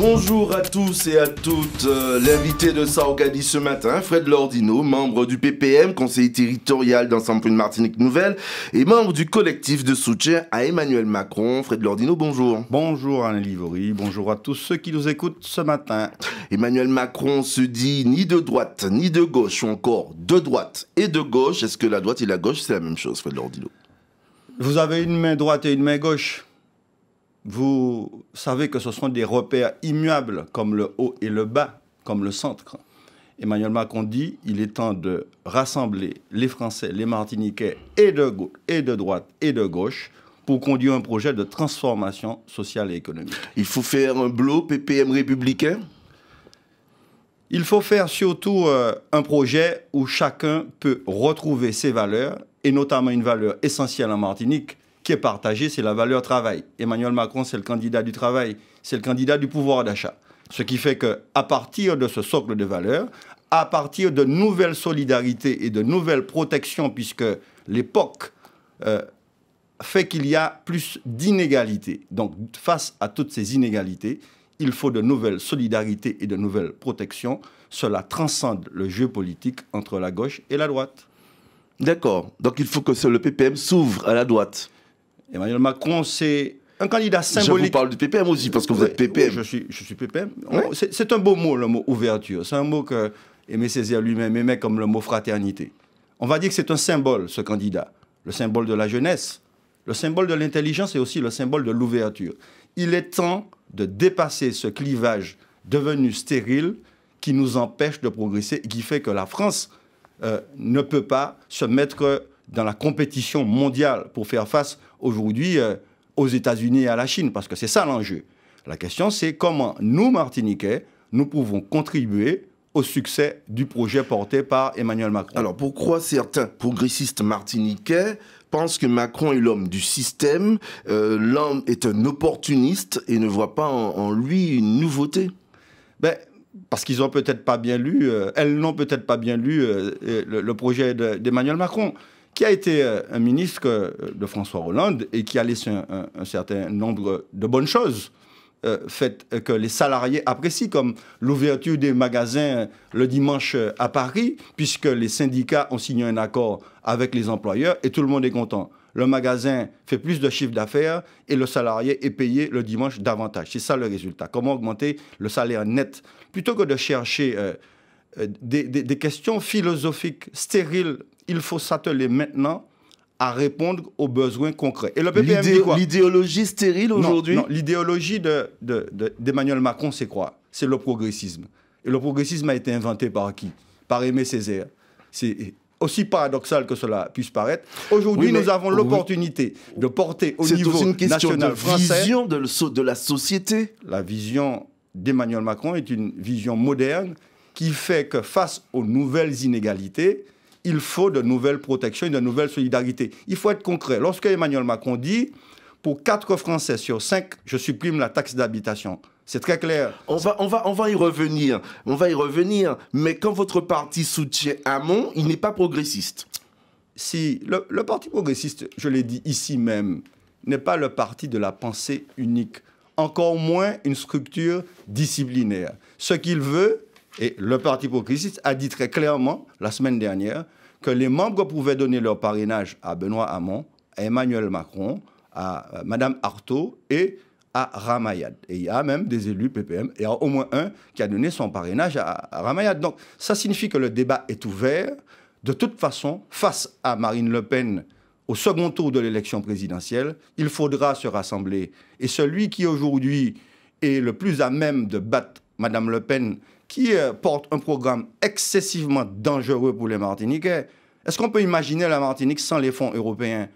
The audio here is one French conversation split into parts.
Bonjour à tous et à toutes. Euh, l'invité de Saorgadi ce matin, Fred Lordino, membre du PPM, conseiller territorial d'Ensemble Martinique Nouvelle et membre du collectif de soutien à Emmanuel Macron. Fred Lordino, bonjour. Bonjour Alain Livory, bonjour à tous ceux qui nous écoutent ce matin. Emmanuel Macron se dit ni de droite ni de gauche, ou encore de droite et de gauche. Est-ce que la droite et la gauche, c'est la même chose, Fred Lordino Vous avez une main droite et une main gauche vous savez que ce sont des repères immuables comme le haut et le bas, comme le centre. Emmanuel Macron dit il est temps de rassembler les Français, les Martiniquais et de, et de droite et de gauche pour conduire un projet de transformation sociale et économique. Il faut faire un bloc PPM républicain Il faut faire surtout euh, un projet où chacun peut retrouver ses valeurs, et notamment une valeur essentielle en Martinique, partagé, c'est la valeur travail. Emmanuel Macron, c'est le candidat du travail, c'est le candidat du pouvoir d'achat. Ce qui fait qu'à partir de ce socle de valeurs, à partir de nouvelles solidarités et de nouvelles protections, puisque l'époque euh, fait qu'il y a plus d'inégalités. Donc face à toutes ces inégalités, il faut de nouvelles solidarités et de nouvelles protections. Cela transcende le jeu politique entre la gauche et la droite. D'accord. Donc il faut que le PPM s'ouvre à la droite. Emmanuel Macron, c'est un candidat symbolique. Je vous parle du PPM aussi, parce que vous êtes PPM. je, suis, je suis PPM. Oh, c'est un beau mot, le mot ouverture. C'est un mot que Aimé Césaire lui-même aimait comme le mot fraternité. On va dire que c'est un symbole, ce candidat. Le symbole de la jeunesse, le symbole de l'intelligence et aussi le symbole de l'ouverture. Il est temps de dépasser ce clivage devenu stérile qui nous empêche de progresser et qui fait que la France euh, ne peut pas se mettre dans la compétition mondiale pour faire face aujourd'hui euh, aux États-Unis et à la Chine, parce que c'est ça l'enjeu. La question, c'est comment nous, Martiniquais, nous pouvons contribuer au succès du projet porté par Emmanuel Macron. Alors pourquoi certains progressistes martiniquais pensent que Macron est l'homme du système, euh, l'homme est un opportuniste et ne voit pas en, lui une nouveauté ben, parce qu'ils n'ont peut-être pas bien lu, euh, elles n'ont peut-être pas bien lu le, projet d'Emmanuel Macron qui a été euh, un ministre euh, de François Hollande et qui a laissé un, certain nombre de bonnes choses euh, faites que les salariés apprécient, comme l'ouverture des magasins le dimanche à Paris, puisque les syndicats ont signé un accord avec les employeurs et tout le monde est content. Le magasin fait plus de chiffre d'affaires et le salarié est payé le dimanche davantage. C'est ça le résultat. Comment augmenter le salaire net Plutôt que de chercher des questions philosophiques stériles il faut s'atteler maintenant à répondre aux besoins concrets. Et le L'idéologie stérile aujourd'hui Non, l'idéologie d'Emmanuel de, Macron, c'est quoi C'est le progressisme. Et le progressisme a été inventé par qui Par Aimé Césaire. C'est aussi paradoxal que cela puisse paraître. Aujourd'hui, nous avons l'opportunité de porter au niveau national de français... vision de, de la société. La vision d'Emmanuel Macron est une vision moderne qui fait que face aux nouvelles inégalités, il faut de nouvelles protections et de nouvelles solidarités. Il faut être concret. Lorsque Emmanuel Macron dit pour 4 Français sur 5, je supprime la taxe d'habitation. C'est très clair. On va, on, va, on va y revenir. On va y revenir. Mais quand votre parti soutient Hamon, il n'est pas progressiste. Si le, le parti progressiste, je l'ai dit ici même, n'est pas le parti de la pensée unique, encore moins une structure disciplinaire. Ce qu'il veut, et le Parti progressiste a dit très clairement la semaine dernière que les membres pouvaient donner leur parrainage à Benoît Hamon, à Emmanuel Macron, à euh, Madame Artaud et à Ramayad. Et il y a même des élus PPM, et il y a au moins un qui a donné son parrainage à, Ramayad. Donc ça signifie que le débat est ouvert. De toute façon, face à Marine Le Pen, au second tour de l'élection présidentielle, il faudra se rassembler. Et celui qui aujourd'hui est le plus à même de battre Madame Le Pen, qui euh, porte un programme excessivement dangereux pour les Martiniquais. Est-ce qu'on peut imaginer la Martinique sans les fonds européens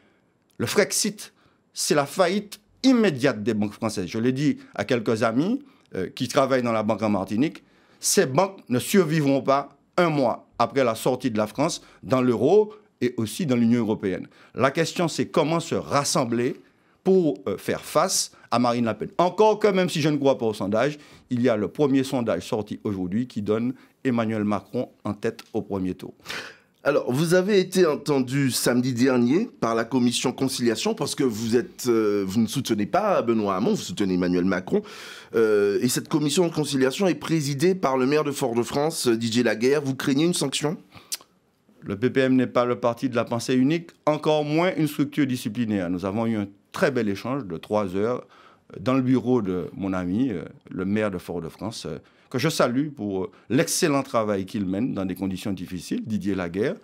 Le Frexit, c'est la faillite immédiate des banques françaises. Je l'ai dit à quelques amis euh, qui travaillent dans la banque en Martinique, ces banques ne survivront pas un mois après la sortie de la France dans l'euro et aussi dans l'Union européenne. La question, c'est comment se rassembler pour euh, faire face à Marine Le Pen. Encore que, même si je ne crois pas au sondage, il y a le premier sondage sorti aujourd'hui qui donne Emmanuel Macron en tête au premier tour. Alors, vous avez été entendu samedi dernier par la commission conciliation parce que vous, êtes, euh, vous ne soutenez pas Benoît Hamon, vous soutenez Emmanuel Macron. Euh, et cette commission conciliation est présidée par le maire de Fort-de-France, euh, Didier Laguerre. Vous craignez une sanction Le PPM n'est pas le parti de la pensée unique, encore moins une structure disciplinaire. Nous avons eu un très bel échange de trois heures dans le bureau de mon ami, euh, le maire de Fort-de-France, euh, que je salue pour euh, l'excellent travail qu'il mène dans des conditions difficiles, Didier Laguerre.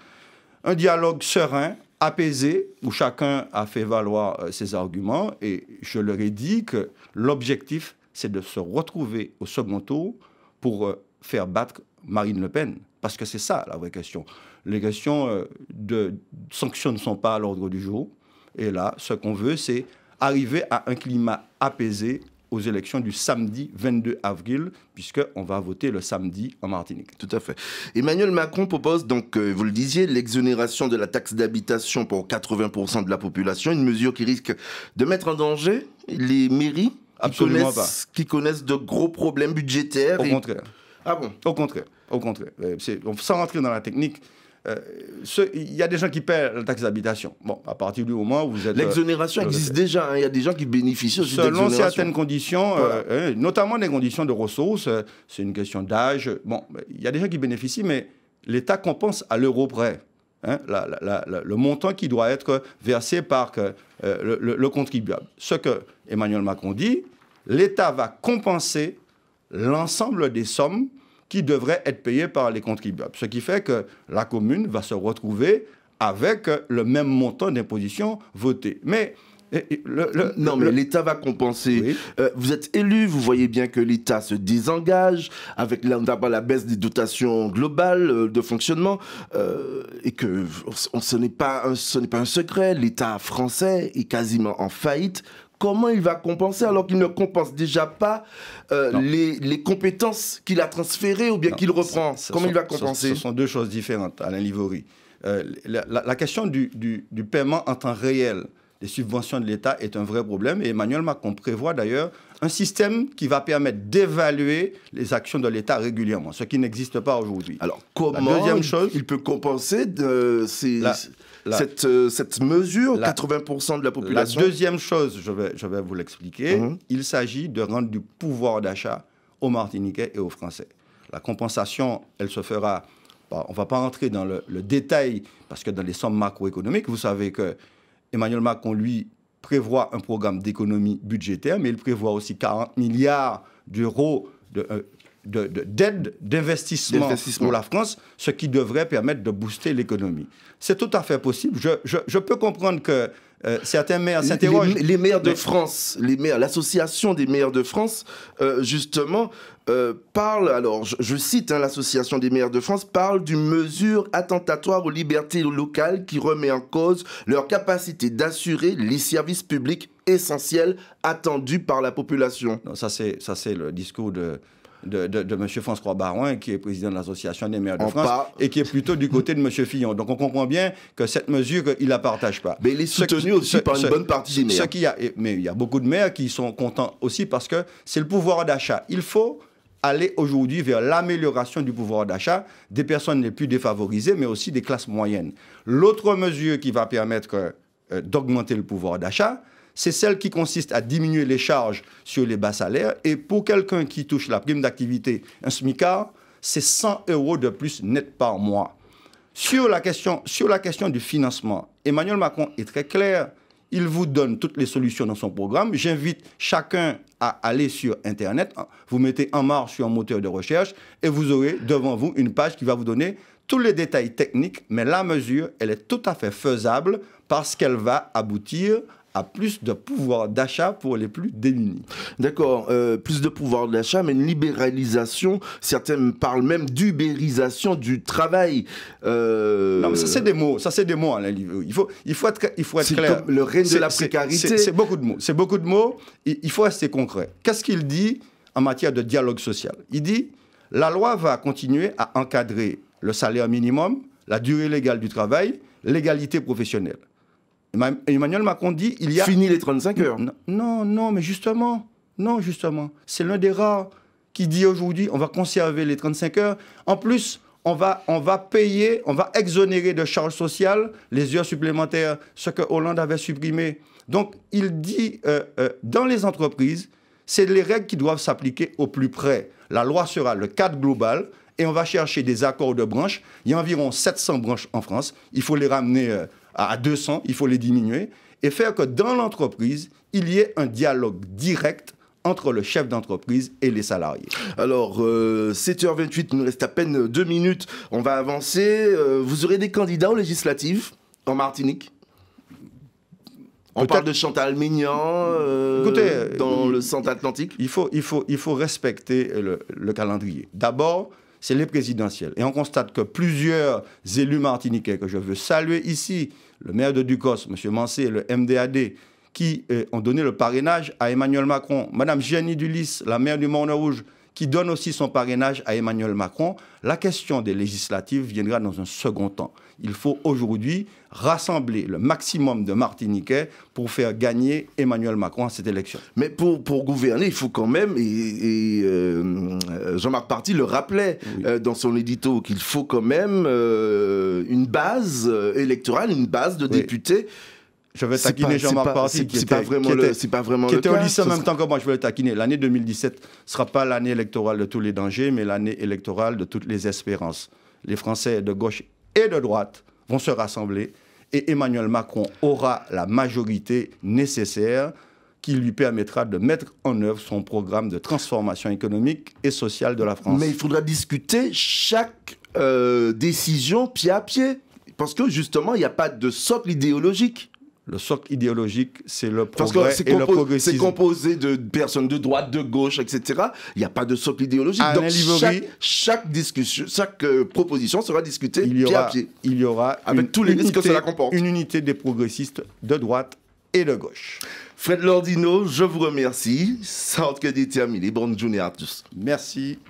Un dialogue serein, apaisé, où chacun a fait valoir ses arguments. Et je leur ai dit que l'objectif, c'est de se retrouver au second tour pour faire battre Marine Le Pen. Parce que c'est ça la vraie question. Les questions de sanctions ne sont pas à l'ordre du jour. Et là, ce qu'on veut, c'est arriver à un climat apaisé aux élections du samedi 22 avril, puisqu'on va voter le samedi en Martinique. Tout à fait. Emmanuel Macron propose donc, euh, vous le disiez, l'exonération de la taxe d'habitation pour 80% de la population, une mesure qui risque de mettre en danger les mairies Absolument qui, connaissent, qui connaissent de gros problèmes budgétaires. Au contraire. Ah bon Au contraire. Au contraire. Euh, sans rentrer dans la technique, euh, il y a des gens qui paient la taxe d'habitation. Bon, à partir du moment où vous êtes. L'exonération euh, existe euh, déjà, hein. il y a des gens qui bénéficient aussi Selon certaines conditions, notamment des conditions de ressources, c'est une question d'âge. Bon, il y a des gens qui bénéficient, mais l'État compense à l'euro près. Hein, le montant qui doit être versé par le contribuable. Ce que Emmanuel Macron dit, l'État va compenser l'ensemble des sommes qui devraient être payés par les contribuables. Ce qui fait que la commune va se retrouver avec le même montant d'imposition voté. Mais non, mais l'État va compenser. Euh, vous êtes élu, vous voyez bien que l'État se désengage avec la baisse des dotations globales euh, de fonctionnement euh, et que ce n'est pas un secret. L'État français est quasiment en faillite comment il va compenser alors qu'il ne compense déjà pas euh, les, compétences qu'il a transférées ou bien qu'il reprend Comment il va compenser ce, sont deux choses différentes, Alain Livory. Euh, la, question du, paiement en temps réel les subventions de l'État est un vrai problème. Et Emmanuel Macron prévoit d'ailleurs un système qui va permettre d'évaluer les actions de l'État régulièrement, ce qui n'existe pas aujourd'hui. Alors, comment deuxième chose, il peut compenser de ces, euh, cette, mesure, 80% de la population La deuxième chose, je vais, vous l'expliquer, mhm. il s'agit de rendre du pouvoir d'achat aux Martiniquais et aux Français. La compensation, elle se fera, on ne va pas entrer dans le, le, détail, parce que dans les sommes macroéconomiques, vous savez que Emmanuel Macron, lui, prévoit un programme d'économie budgétaire, mais il prévoit aussi 40 milliards d'euros de, euh, d'aide, d'investissement pour la France, ce qui devrait permettre de booster l'économie. C'est tout à fait possible. Je, peux comprendre que euh, certains maires s'interrogent. Les, maires de France, les l'association des maires de France, euh, justement, euh, parle, alors je, cite hein, l'association des maires de France, parle d'une mesure attentatoire aux libertés locales qui remet en cause leur capacité d'assurer les services publics essentiels attendus par la population. ça, c'est le discours de de, de, M. François Baroin, qui est président de l'Association des maires de France, et qui est plutôt du côté de M. Fillon. Donc on comprend bien que cette mesure, il ne la partage pas. Mais il est soutenu aussi par une bonne partie des maires. mais il y a beaucoup de maires qui sont contents aussi parce que c'est le pouvoir d'achat. Il faut aller aujourd'hui vers l'amélioration du pouvoir d'achat des personnes les plus défavorisées, mais aussi des classes moyennes. L'autre mesure qui va permettre euh, d'augmenter le pouvoir d'achat, c'est celle qui consiste à diminuer les charges sur les bas salaires. Et pour quelqu'un qui touche la prime d'activité, un Smica, c'est 100 euros de plus net par mois. Sur la, question, sur la question du financement, Emmanuel Macron est très clair. Il vous donne toutes les solutions dans son programme. J'invite chacun à aller sur Internet. Vous mettez en marche sur un moteur de recherche et vous aurez devant vous une page qui va vous donner tous les détails techniques. Mais la mesure, elle est tout à fait faisable parce qu'elle va aboutir à plus de pouvoir d'achat pour les plus démunis. D'accord, euh, plus de pouvoir d'achat, mais une libéralisation, certains parlent même d'ubérisation du travail. Euh, non, mais ça c'est des mots, ça c'est des mots, Il faut, il faut être, il faut être clair. Comme le règne de la précarité. C'est beaucoup de mots, c'est beaucoup de mots, il faut rester concret. Qu'est-ce qu'il dit en matière de dialogue social Il dit, la loi va continuer à encadrer le salaire minimum, la durée légale du travail, l'égalité professionnelle. Emmanuel Macron dit il y a. Fini les 35 heures. Non, non, mais justement, non, justement. C'est l'un des rares qui dit aujourd'hui on va conserver les 35 heures. En plus, on va, on va payer, on va exonérer de charges sociales les heures supplémentaires, ce que Hollande avait supprimé. Donc, il dit euh, euh, dans les entreprises, c'est les règles qui doivent s'appliquer au plus près. La loi sera le cadre global et on va chercher des accords de branches. Il y a environ 700 branches en France. Il faut les ramener. Euh, à 200, il faut les diminuer, et faire que dans l'entreprise, il y ait un dialogue direct entre le chef d'entreprise et les salariés. Alors, 7h28, euh, il nous reste à peine deux minutes, on va avancer. Euh, vous aurez des candidats aux législatives en Martinique on parle de Chantal Mignan euh, dans le centre atlantique. Il faut, il faut, il faut respecter le calendrier. D'abord, c'est les présidentielles. Et on constate que plusieurs élus martiniquais que je veux saluer ici, le maire de Ducos, M. Mancé, le MDAD, qui euh, ont donné le parrainage à Emmanuel Macron, Mme Jenny Dulis, la maire du Morne-Rouge, qui donne aussi son parrainage à Emmanuel Macron. La question des législatives viendra dans un second temps. Il faut aujourd'hui rassembler le maximum de Martiniquais pour faire gagner Emmanuel Macron à cette élection. Mais pour, pour gouverner, il faut quand même, et, euh, Jean-Marc Parti le rappelait euh, dans son édito, qu'il faut quand même euh, une base électorale, une base de députés je vais taquiner Jean-Marc Parti qui, était, vraiment au lycée en même temps que moi, je vais le taquiner. L'année 2017 ne sera pas l'année électorale de tous les dangers, mais l'année électorale de toutes les espérances. Les Français de gauche et de droite vont se rassembler et Emmanuel Macron aura la majorité nécessaire qui lui permettra de mettre en œuvre son programme de transformation économique et sociale de la France. Mais il faudra discuter chaque euh, décision pied à pied, parce que justement, il n'y a pas de socle idéologique. Le socle idéologique, c'est le progrès Parce que et le progressisme. C'est composé de personnes de droite, de gauche, etc. Il n'y a pas de socle idéologique. Donc chaque, discussion, chaque euh, proposition sera discutée il y aura, pied à pied. Il y aura avec tous les risques que cela comporte. Une unité des progressistes de droite et de gauche. Fred Lordino, je vous remercie. Sans que déterminer. Bonne journée à tous. Merci.